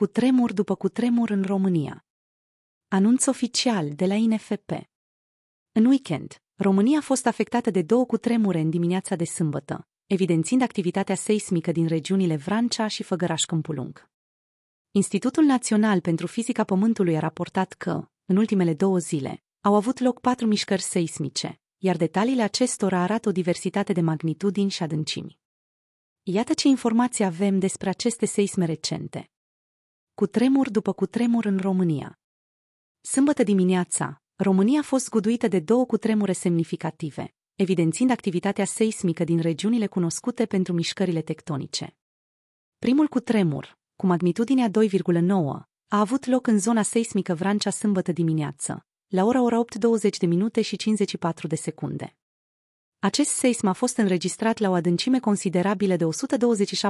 cu tremur după cu tremur în România. Anunț oficial de la INFP. În weekend, România a fost afectată de două cutremure în dimineața de sâmbătă, evidențind activitatea seismică din regiunile Vrancea și Făgăraș-Câmpulung. Institutul Național pentru Fizica Pământului a raportat că, în ultimele două zile, au avut loc patru mișcări seismice, iar detaliile acestora arată o diversitate de magnitudini și adâncimi. Iată ce informații avem despre aceste seisme recente cu tremur după cu tremur în România. Sâmbătă dimineața, România a fost zguduită de două cutremure semnificative, evidențiind activitatea seismică din regiunile cunoscute pentru mișcările tectonice. Primul cutremur, cu magnitudinea 2,9, a avut loc în zona seismică Vrancea sâmbătă dimineață, la ora ora 8.20 de minute și 54 de secunde. Acest seism a fost înregistrat la o adâncime considerabilă de 127,6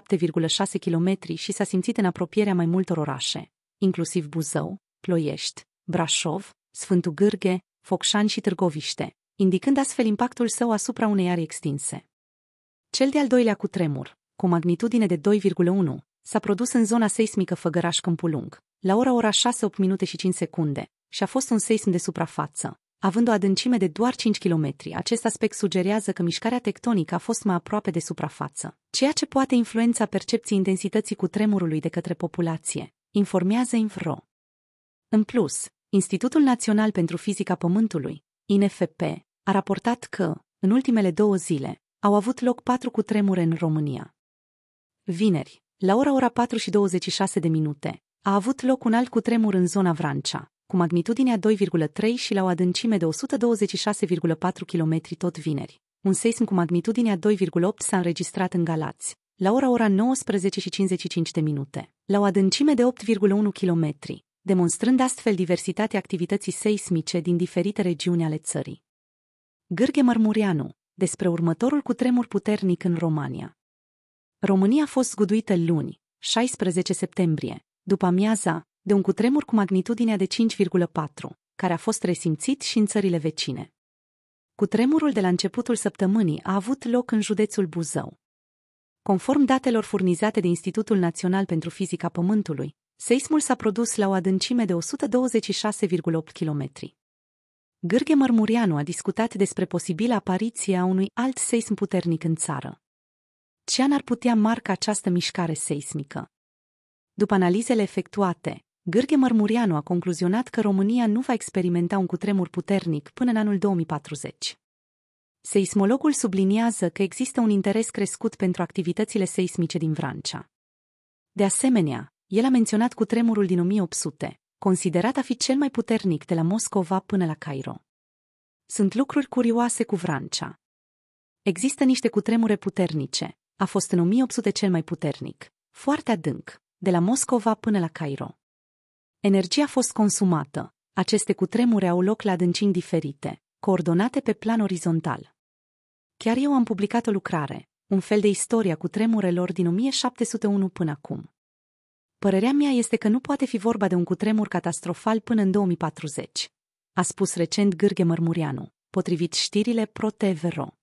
km și s-a simțit în apropierea mai multor orașe, inclusiv Buzău, Ploiești, Brașov, Sfântu Gârghe, Focșani și Târgoviște, indicând astfel impactul său asupra unei arii extinse. Cel de-al doilea cu tremur, cu magnitudine de 2,1, s-a produs în zona seismică Făgăraș Câmpulung, la ora ora 6-8 minute și 5 secunde, și a fost un seism de suprafață, Având o adâncime de doar 5 km, acest aspect sugerează că mișcarea tectonică a fost mai aproape de suprafață, ceea ce poate influența percepției intensității cu tremurului de către populație, informează Infro. În plus, Institutul Național pentru Fizica Pământului, INFP, a raportat că, în ultimele două zile, au avut loc patru cutremure în România. Vineri, la ora ora 4 și 26 de minute, a avut loc un alt cutremur în zona Vrancea, cu magnitudinea 2,3 și la o adâncime de 126,4 km tot vineri. Un seism cu magnitudinea 2,8 s-a înregistrat în Galați, la ora ora 19.55 de minute, la o adâncime de 8,1 km, demonstrând astfel diversitatea activității seismice din diferite regiuni ale țării. Gârghe Mărmurianu, despre următorul cutremur puternic în România. România a fost zguduită luni, 16 septembrie, după amiaza, de un cutremur cu magnitudinea de 5,4, care a fost resimțit și în țările vecine. Cutremurul de la începutul săptămânii a avut loc în județul Buzău. Conform datelor furnizate de Institutul Național pentru Fizica Pământului, seismul s-a produs la o adâncime de 126,8 km. Gârghe Mărmurianu a discutat despre posibilă apariție a unui alt seism puternic în țară. Ce an ar putea marca această mișcare seismică? După analizele efectuate, Gârghe Mărmurianu a concluzionat că România nu va experimenta un cutremur puternic până în anul 2040. Seismologul subliniază că există un interes crescut pentru activitățile seismice din Vrancea. De asemenea, el a menționat cutremurul din 1800, considerat a fi cel mai puternic de la Moscova până la Cairo. Sunt lucruri curioase cu Vrancea. Există niște cutremure puternice. A fost în 1800 cel mai puternic, foarte adânc, de la Moscova până la Cairo. Energia a fost consumată. Aceste cutremure au loc la adâncini diferite, coordonate pe plan orizontal. Chiar eu am publicat o lucrare, un fel de istoria cu tremurelor din 1701 până acum. Părerea mea este că nu poate fi vorba de un cutremur catastrofal până în 2040, a spus recent Gârghe Mărmurianu, potrivit știrile Pro